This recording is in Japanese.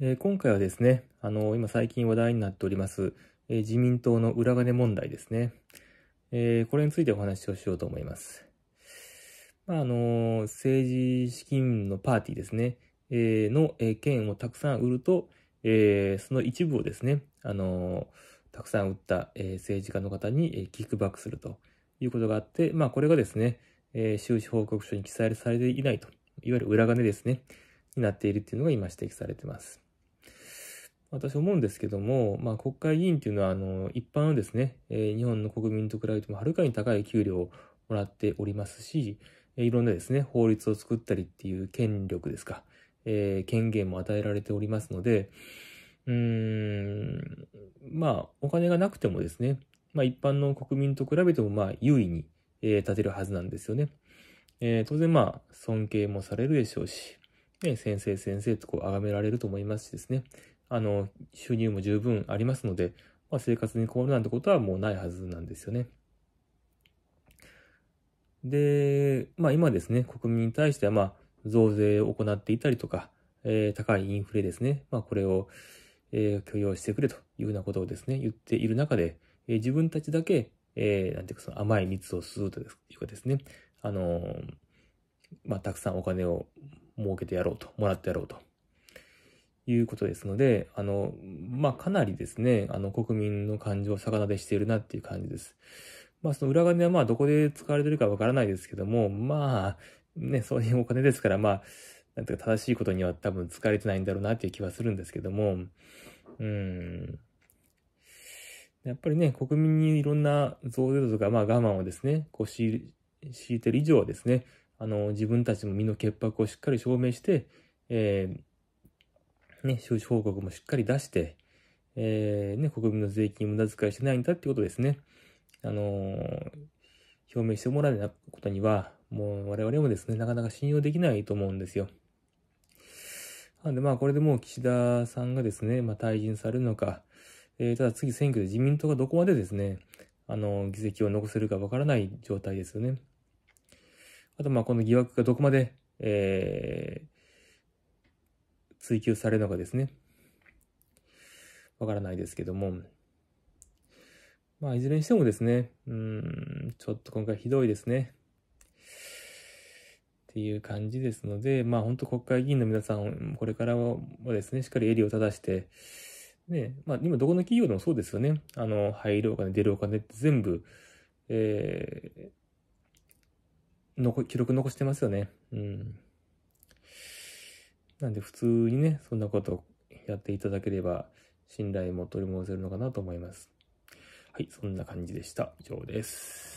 えー、今回はですね、あのー、今最近話題になっております、えー、自民党の裏金問題ですね。えこれについてお話をしようと思います。まあ、あの政治資金のパーティーですね、えの、え券をたくさん売ると、えその一部をですね、あのたくさん売った、え政治家の方に、えキックバックするということがあって、まあ、これがですね、え収支報告書に記載されていないと、いわゆる裏金ですね、になっているっていうのが今指摘されています。私思うんですけども、まあ、国会議員というのはあの一般のですね、え日本の国民と比べてもはるかに高い給料をもらっておりますし、いろんなですね、法律を作ったりっていう権力ですか、えー、権限も与えられておりますので、うーん、まあ、お金がなくてもですね、まあ、一般の国民と比べても、まあ、優位に、えー、立てるはずなんですよね。えー、当然、まあ、尊敬もされるでしょうし、ね、先生先生とこう、崇められると思いますしですね、あの、収入も十分ありますので、まあ、生活に困るなんてことはもうないはずなんですよね。で、まあ今ですね、国民に対しては、まあ、増税を行っていたりとか、えー、高いインフレですね、まあこれを、えー、許容してくれというようなことをですね、言っている中で、えー、自分たちだけ、えー、なんていうかその甘い蜜を吸うというかですね、あのー、まあたくさんお金を儲けてやろうと、もらってやろうと。いうことですので、あの、まあ、かなりですね、あの、国民の感情を逆なでしているなっていう感じです。まあ、その裏金はまあ、どこで使われてるかわからないですけども、まあ、ね、そういうお金ですから、まあ、なんていうか正しいことには多分使われてないんだろうなっていう気はするんですけども、うん。やっぱりね、国民にいろんな増税とか、まあ我慢をですね、こう強いてる以上はですね、あの、自分たちも身の潔白をしっかり証明して、えー、ね、収支報告もしっかり出して、えー、ね、国民の税金無駄遣いしてないんだってことですね。あのー、表明してもらえないことには、もう我々もですね、なかなか信用できないと思うんですよ。なんでまあこれでもう岸田さんがですね、まあ退陣されるのか、えー、ただ次選挙で自民党がどこまでですね、あの、議席を残せるかわからない状態ですよね。あとまあこの疑惑がどこまで、えー追求されるのかですね。わからないですけども。まあ、いずれにしてもですね、うん、ちょっと今回ひどいですね。っていう感じですので、まあ、本当国会議員の皆さん、これからはですね、しっかり襟を正して、ね、まあ、今どこの企業でもそうですよね。あの、入るお金、出るお金って全部、えー、記録残してますよね。うん。なんで普通にね、そんなことをやっていただければ、信頼も取り戻せるのかなと思います。はい、そんな感じでした。以上です。